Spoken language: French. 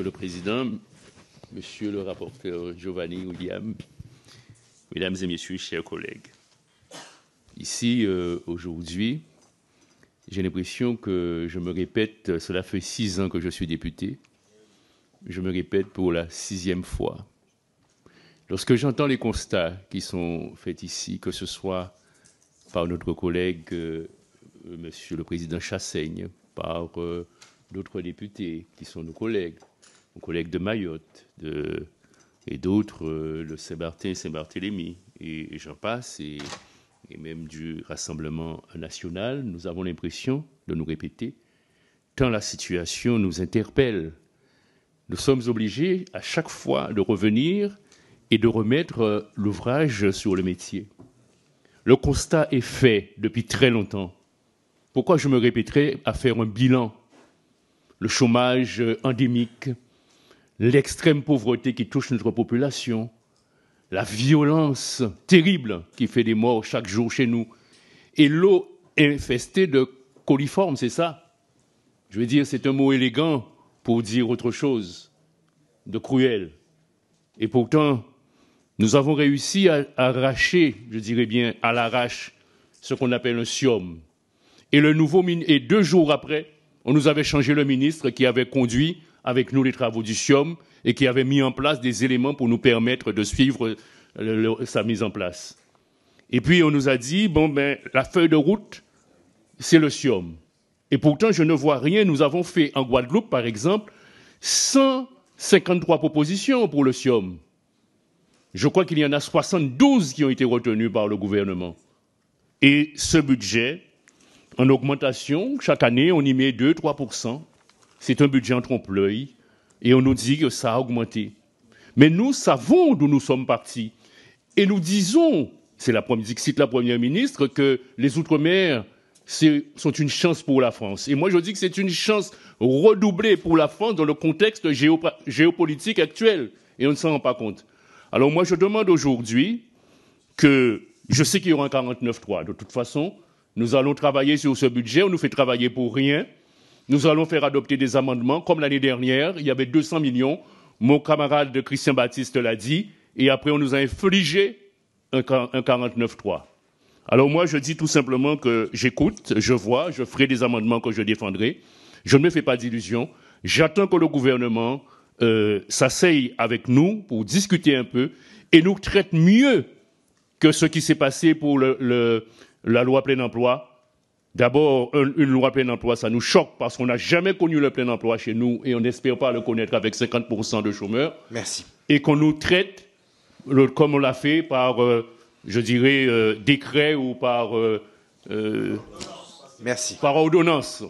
Monsieur le Président, Monsieur le rapporteur Giovanni William, Mesdames et Messieurs, chers collègues, ici euh, aujourd'hui, j'ai l'impression que je me répète, cela fait six ans que je suis député, je me répète pour la sixième fois. Lorsque j'entends les constats qui sont faits ici, que ce soit par notre collègue, euh, Monsieur le Président Chassaigne, par euh, d'autres députés qui sont nos collègues, mon collègue de Mayotte et d'autres, euh, le saint Saint-Barthélemy, et, j'en passe, et, même du Rassemblement national, nous avons l'impression de nous répéter, tant la situation nous interpelle. Nous sommes obligés à chaque fois de revenir et de remettre euh, l'ouvrage sur le métier. Le constat est fait depuis très longtemps. Pourquoi je me répéterai à faire un bilan Le chômage euh, endémique, l'extrême pauvreté qui touche notre population, la violence terrible qui fait des morts chaque jour chez nous, et l'eau infestée de coliformes, c'est ça. Je veux dire, c'est un mot élégant pour dire autre chose de cruel. Et pourtant, nous avons réussi à arracher, je dirais bien, à l'arrache, ce qu'on appelle un sium. Et, le nouveau, et deux jours après, on nous avait changé le ministre qui avait conduit avec nous les travaux du SIOM et qui avait mis en place des éléments pour nous permettre de suivre sa mise en place. Et puis on nous a dit, bon, ben, la feuille de route, c'est le SIOM. Et pourtant, je ne vois rien. Nous avons fait en Guadeloupe, par exemple, 153 propositions pour le SIOM. Je crois qu'il y en a 72 qui ont été retenues par le gouvernement. Et ce budget, en augmentation, chaque année, on y met 2-3% c'est un budget en trompe-l'œil et on nous dit que ça a augmenté. Mais nous savons d'où nous sommes partis et nous disons, c'est la première, cite la première ministre, que les Outre-mer sont une chance pour la France. Et moi, je dis que c'est une chance redoublée pour la France dans le contexte géopolitique actuel. Et on ne s'en rend pas compte. Alors moi, je demande aujourd'hui que, je sais qu'il y aura un 49-3, de toute façon, nous allons travailler sur ce budget, on nous fait travailler pour rien. Nous allons faire adopter des amendements. Comme l'année dernière, il y avait 200 millions. Mon camarade Christian Baptiste l'a dit. Et après, on nous a infligé un 49-3. Alors moi, je dis tout simplement que j'écoute, je vois, je ferai des amendements que je défendrai. Je ne me fais pas d'illusions. J'attends que le gouvernement euh, s'asseye avec nous pour discuter un peu et nous traite mieux que ce qui s'est passé pour la loi plein emploi D'abord, une loi plein emploi, ça nous choque parce qu'on n'a jamais connu le plein emploi chez nous et on n'espère pas le connaître avec 50% de chômeurs. Et qu'on nous traite comme on l'a fait par, euh, je dirais, euh, décret ou par. Euh, Merci. Par ordonnance.